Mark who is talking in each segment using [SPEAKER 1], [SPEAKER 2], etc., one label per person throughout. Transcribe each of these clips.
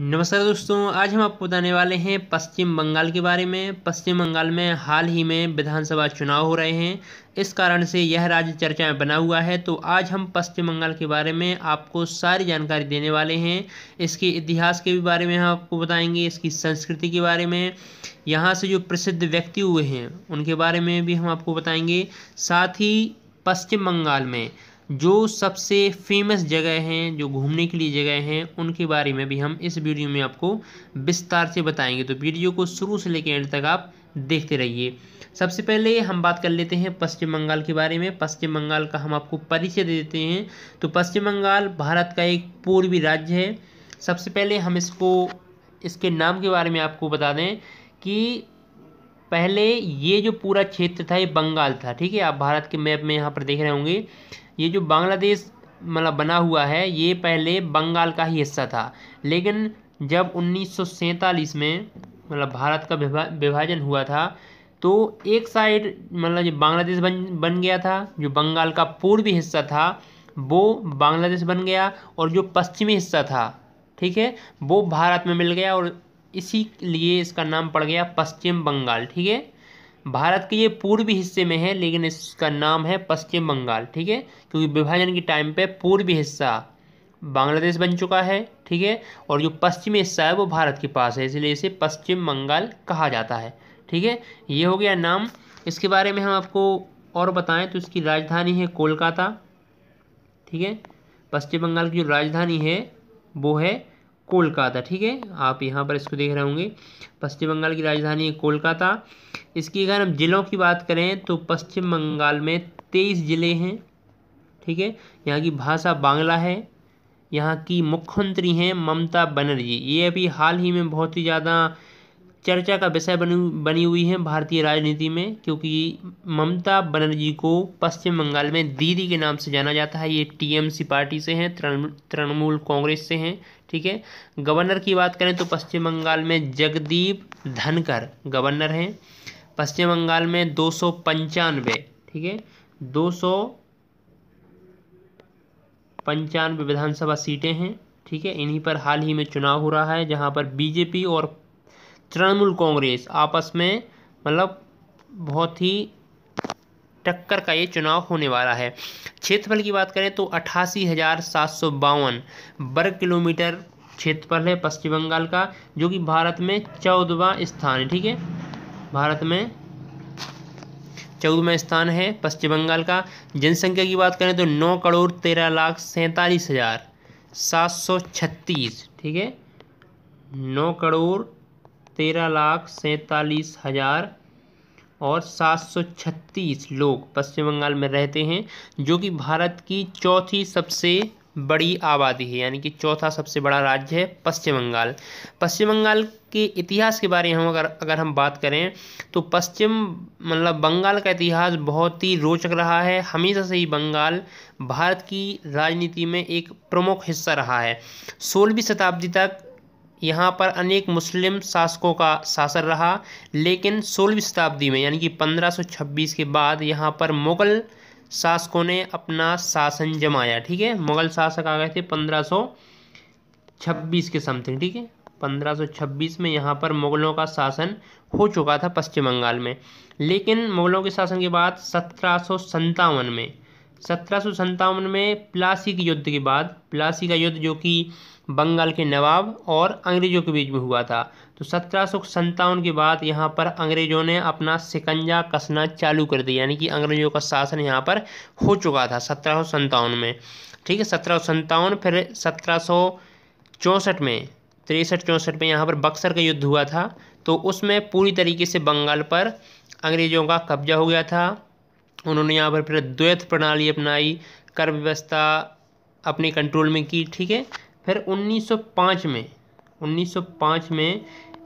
[SPEAKER 1] नमस्कार दोस्तों आज हम आपको बताने वाले हैं पश्चिम बंगाल के बारे में पश्चिम बंगाल में हाल ही में विधानसभा चुनाव हो रहे हैं इस कारण से यह राज्य चर्चा में बना हुआ है तो आज हम पश्चिम बंगाल के बारे में आपको सारी जानकारी देने वाले हैं इसके इतिहास के भी बारे में हम आपको बताएंगे इसकी संस्कृति के बारे में यहाँ से जो प्रसिद्ध व्यक्ति हुए हैं उनके बारे में भी हम आपको बताएँगे साथ ही पश्चिम बंगाल में जो सबसे फेमस जगह हैं जो घूमने के लिए जगह हैं उनके बारे में भी हम इस वीडियो में आपको विस्तार से बताएंगे तो वीडियो को शुरू से लेकर एंड तक आप देखते रहिए सबसे पहले हम बात कर लेते हैं पश्चिम बंगाल के बारे में पश्चिम बंगाल का हम आपको परिचय दे देते हैं तो पश्चिम बंगाल भारत का एक पूर्वी राज्य है सबसे पहले हम इसको इसके नाम के बारे में आपको बता दें कि पहले ये जो पूरा क्षेत्र था ये बंगाल था ठीक है आप भारत के मैप में यहाँ पर देख रहे होंगे ये जो बांग्लादेश मतलब बना हुआ है ये पहले बंगाल का ही हिस्सा था लेकिन जब उन्नीस में मतलब भारत का विभाजन हुआ था तो एक साइड मतलब जो बांग्लादेश बन बन गया था जो बंगाल का पूर्वी हिस्सा था वो बांग्लादेश बन गया और जो पश्चिमी हिस्सा था ठीक है वो भारत में मिल गया और इसी लिए इसका नाम पड़ गया पश्चिम बंगाल ठीक है भारत के ये पूर्वी हिस्से में है लेकिन इसका नाम है पश्चिम बंगाल ठीक है क्योंकि विभाजन के टाइम पे पूर्वी हिस्सा बांग्लादेश बन चुका है ठीक है और जो पश्चिमी हिस्सा है वो भारत के पास है इसलिए इसे पश्चिम बंगाल कहा जाता है ठीक है ये हो गया नाम इसके बारे में हम आपको और बताएं तो इसकी राजधानी है कोलकाता ठीक है पश्चिम बंगाल की जो राजधानी है वो है कोलकाता ठीक है आप यहाँ पर इसको देख रहे होंगे पश्चिम बंगाल की राजधानी है कोलकाता इसकी अगर हम ज़िलों की बात करें तो पश्चिम बंगाल में तेईस ज़िले हैं ठीक है यहाँ की भाषा बांग्ला है यहाँ की मुख्यमंत्री हैं ममता बनर्जी ये अभी हाल ही में बहुत ही ज़्यादा चर्चा का विषय बनी बनी हुई है भारतीय राजनीति में क्योंकि ममता बनर्जी को पश्चिम बंगाल में दीदी के नाम से जाना जाता है ये टीएमसी पार्टी से हैं तृणमूल कांग्रेस से हैं ठीक है गवर्नर की बात करें तो पश्चिम बंगाल में जगदीप धनकर गवर्नर हैं पश्चिम बंगाल में दो सौ पंचानवे ठीक है दो सौ पंचानवे विधानसभा सीटें हैं ठीक है इन्हीं पर हाल ही में चुनाव हो रहा है जहां पर बीजेपी और तृणमूल कांग्रेस आपस में मतलब बहुत ही टक्कर का ये चुनाव होने वाला है क्षेत्रफल की बात करें तो अट्ठासी हज़ार सात सौ बावन वर्ग किलोमीटर क्षेत्रफल है पश्चिम बंगाल का जो कि भारत में चौदवा स्थान है ठीक है भारत में चौदहवा स्थान है पश्चिम बंगाल का जनसंख्या की बात करें तो नौ करोड़ तेरह लाख सैंतालीस हज़ार सात सौ छत्तीस ठीक है नौ करोड़ तेरह लाख सैंतालीस हज़ार और छत्तीस लोग पश्चिम बंगाल में रहते हैं जो कि भारत की चौथी सबसे बड़ी आबादी है यानी कि चौथा सबसे बड़ा राज्य है पश्चिम बंगाल पश्चिम बंगाल के इतिहास के बारे में हम अगर अगर हम बात करें तो पश्चिम मतलब बंगाल का इतिहास बहुत ही रोचक रहा है हमेशा से ही बंगाल भारत की राजनीति में एक प्रमुख हिस्सा रहा है सोलहवीं शताब्दी तक यहाँ पर अनेक मुस्लिम शासकों का शासन रहा लेकिन सोलहवीं शताब्दी में यानी कि 1526 के बाद यहाँ पर मुग़ल शासकों ने अपना शासन जमाया ठीक है मुग़ल शासक आ गए थे 1526 के समथिंग ठीक है 1526 में यहाँ पर मुग़लों का शासन हो चुका था पश्चिम बंगाल में लेकिन मुग़लों के शासन के बाद सत्रह में सत्रह में प्लासी के युद्ध के बाद प्लासी का युद्ध जो कि बंगाल के नवाब और अंग्रेज़ों के बीच में हुआ था तो सत्रह के बाद यहाँ पर अंग्रेज़ों ने अपना सिकंजा कसना चालू कर दिया यानी कि अंग्रेज़ों का शासन यहाँ पर हो चुका था सत्रह में ठीक है सत्रह फिर सत्रह में तिरसठ चौंसठ में यहाँ पर बक्सर का युद्ध हुआ था तो उसमें पूरी तरीके से बंगाल पर अंग्रेज़ों का कब्जा हो गया था उन्होंने यहाँ पर फिर द्वैत प्रणाली अपनाई कर व्यवस्था अपने कंट्रोल में की ठीक है फिर 1905 में 1905 में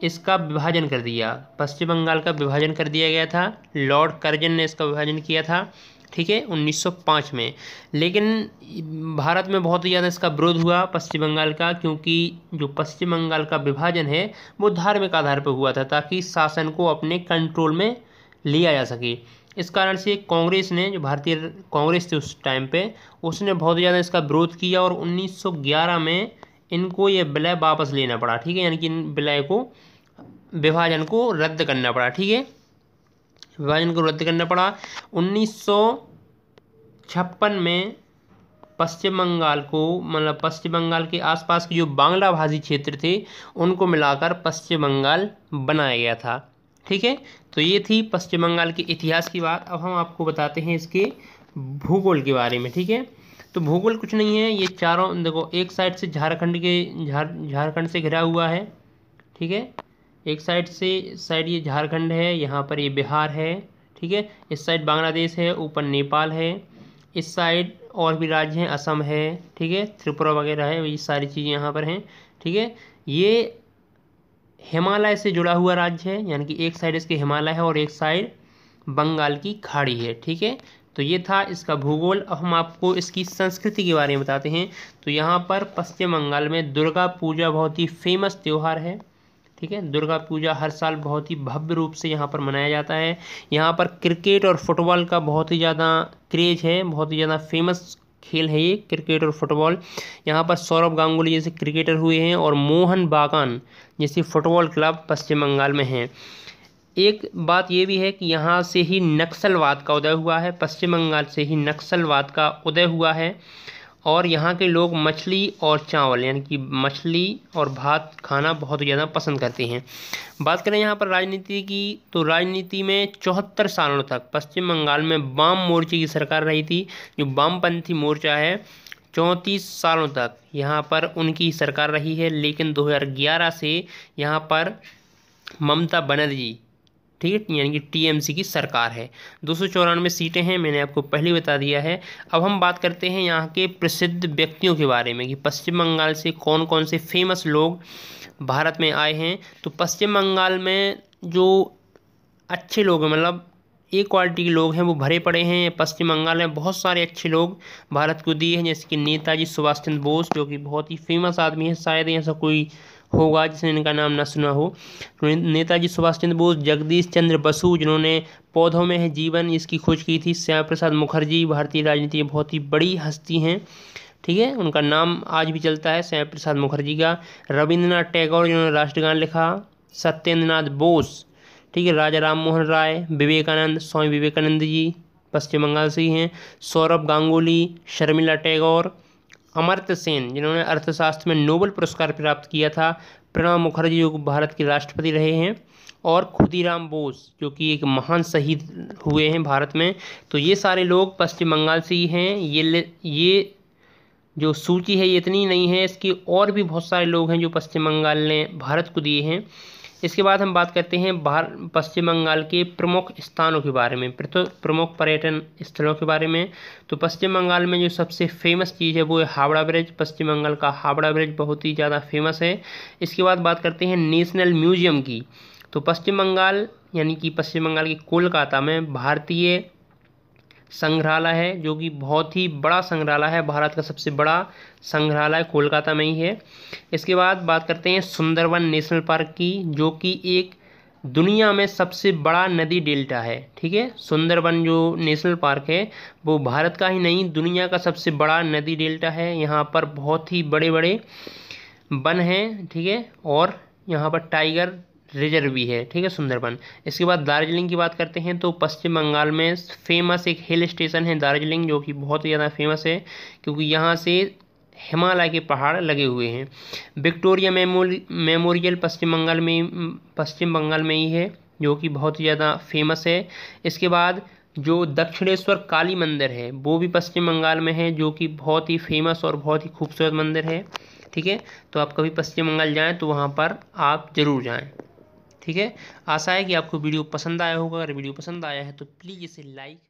[SPEAKER 1] इसका विभाजन कर दिया पश्चिम बंगाल का विभाजन कर दिया गया था लॉर्ड कर्जन ने इसका विभाजन किया था ठीक है 1905 में लेकिन भारत में बहुत ही ज़्यादा इसका विरोध हुआ पश्चिम बंगाल का क्योंकि जो पश्चिम बंगाल का विभाजन है वो धार्मिक आधार पर हुआ था ताकि शासन को अपने कंट्रोल में लिया जा सके इस कारण से कांग्रेस ने जो भारतीय कांग्रेस थी उस टाइम पे उसने बहुत ज़्यादा इसका विरोध किया और 1911 में इनको ये विलय वापस लेना पड़ा ठीक है यानी कि इन विलय को विभाजन को रद्द करना पड़ा ठीक है विभाजन को रद्द करना पड़ा उन्नीस में पश्चिम बंगाल को मतलब पश्चिम बंगाल के आसपास के जो बांग्ला भाषी क्षेत्र थे उनको मिलाकर पश्चिम बंगाल बनाया गया था ठीक है तो ये थी पश्चिम बंगाल के इतिहास की बात अब हम आपको बताते हैं इसके भूगोल के बारे में ठीक है तो भूगोल कुछ नहीं है ये चारों देखो एक साइड से झारखंड के झार झारखंड से घिरा हुआ है ठीक है एक साइड से साइड ये झारखंड है यहाँ पर ये बिहार है ठीक है इस साइड बांग्लादेश है ऊपर नेपाल है इस साइड और भी राज्य हैं असम है ठीक है त्रिपुरा वगैरह है ये सारी चीज़ें यहाँ पर हैं ठीक है ये हिमालय से जुड़ा हुआ राज्य है यानी कि एक साइड इसके हिमालय है और एक साइड बंगाल की खाड़ी है ठीक है तो ये था इसका भूगोल अब हम आपको इसकी संस्कृति के बारे में बताते हैं तो यहाँ पर पश्चिम बंगाल में दुर्गा पूजा बहुत ही फेमस त्यौहार है ठीक है दुर्गा पूजा हर साल बहुत ही भव्य रूप से यहाँ पर मनाया जाता है यहाँ पर क्रिकेट और फुटबॉल का बहुत ही ज़्यादा क्रेज है बहुत ही ज़्यादा फेमस खेल है ये क्रिकेट और फुटबॉल यहाँ पर सौरभ गांगुली जैसे क्रिकेटर हुए हैं और मोहन बागान जैसे फुटबॉल क्लब पश्चिम बंगाल में हैं एक बात ये भी है कि यहाँ से ही नक्सलवाद का उदय हुआ है पश्चिम बंगाल से ही नक्सलवाद का उदय हुआ है और यहाँ के लोग मछली और चावल यानी कि मछली और भात खाना बहुत ज़्यादा पसंद करते हैं बात करें यहाँ पर राजनीति की तो राजनीति में चौहत्तर सालों तक पश्चिम बंगाल में वाम मोर्चे की सरकार रही थी जो वामपंथी मोर्चा है चौंतीस सालों तक यहाँ पर उनकी सरकार रही है लेकिन 2011 से यहाँ पर ममता बनर्जी ठीक है यानी कि टीएमसी की सरकार है दो सौ चौरानवे सीटें हैं मैंने आपको पहले बता दिया है अब हम बात करते हैं यहाँ के प्रसिद्ध व्यक्तियों के बारे में कि पश्चिम बंगाल से कौन कौन से फेमस लोग भारत में आए हैं तो पश्चिम बंगाल में जो अच्छे लोग हैं मतलब ए क्वालिटी के लोग हैं वो भरे पड़े हैं पश्चिम बंगाल में बहुत सारे अच्छे लोग भारत को दिए हैं जैसे कि नेताजी सुभाष चंद्र बोस जो कि बहुत ही फेमस आदमी है शायद ऐसा कोई होगा जिसने इनका नाम ना सुना हो नेताजी सुभाष चंद्र बोस जगदीश चंद्र बसु जिन्होंने पौधों में है जीवन इसकी खोज की थी श्यामा प्रसाद मुखर्जी भारतीय राजनीति में बहुत ही बड़ी हस्ती हैं ठीक है उनका नाम आज भी चलता है श्यामा प्रसाद मुखर्जी का रविंद्रनाथ टैगोर जिन्होंने राष्ट्रगान लिखा सत्येंद्रनाथ बोस ठीक है राजा राम मोहन राय विवेकानंद स्वामी विवेकानंद जी पश्चिम बंगाल से ही हैं सौरभ गांगुली शर्मिला टैगोर अमर्त्य सेन जिन्होंने अर्थशास्त्र में नोबल पुरस्कार प्राप्त किया था प्रणब मुखर्जी जो भारत के राष्ट्रपति रहे हैं और खुदीराम बोस जो कि एक महान शहीद हुए हैं भारत में तो ये सारे लोग पश्चिम बंगाल से ही हैं ये ये जो सूची है ये इतनी नहीं है इसके और भी बहुत सारे लोग हैं जो पश्चिम बंगाल ने भारत को दिए हैं इसके बाद हम बात करते हैं बाहर पश्चिम बंगाल के प्रमुख स्थानों के बारे में प्रमुख पर्यटन स्थलों के बारे में तो पश्चिम बंगाल में जो सबसे फेमस चीज़ है वो है हावड़ा ब्रिज पश्चिम बंगाल का हावड़ा ब्रिज बहुत ही ज़्यादा फेमस है इसके बाद बात करते हैं नेशनल म्यूजियम की तो पश्चिम बंगाल यानी कि पश्चिम बंगाल के कोलकाता में भारतीय संग्रहालय है जो कि बहुत ही बड़ा संग्रहालय है भारत का सबसे बड़ा संग्रहालय कोलकाता में ही है इसके बाद बात करते हैं सुंदरवन नेशनल पार्क की जो कि एक दुनिया में सबसे बड़ा नदी डेल्टा है ठीक है सुंदरवन जो नेशनल पार्क है वो भारत का ही नहीं दुनिया का सबसे बड़ा नदी डेल्टा है यहाँ पर बहुत ही बड़े बड़े वन हैं ठीक है और यहाँ पर टाइगर रिजर्व भी है ठीक है सुंदरबन इसके बाद दार्जिलिंग की बात करते हैं तो पश्चिम बंगाल में फेमस एक हिल स्टेशन है दार्जिलिंग जो कि बहुत ही ज़्यादा फेमस है क्योंकि यहाँ से हिमालय के पहाड़ लगे हुए हैं विक्टोरिया मेमोरियल पश्चिम बंगाल में पश्चिम बंगाल में ही है जो कि बहुत ही ज़्यादा फेमस है इसके बाद जो दक्षिणेश्वर काली मंदिर है वो भी पश्चिम बंगाल में है जो कि बहुत ही फेमस और बहुत ही खूबसूरत मंदिर है ठीक है तो आप कभी पश्चिम बंगाल जाएँ तो वहाँ पर आप ज़रूर जाएँ ठीक है आशा है कि आपको वीडियो पसंद आया होगा अगर वीडियो पसंद आया है तो प्लीज़ इसे लाइक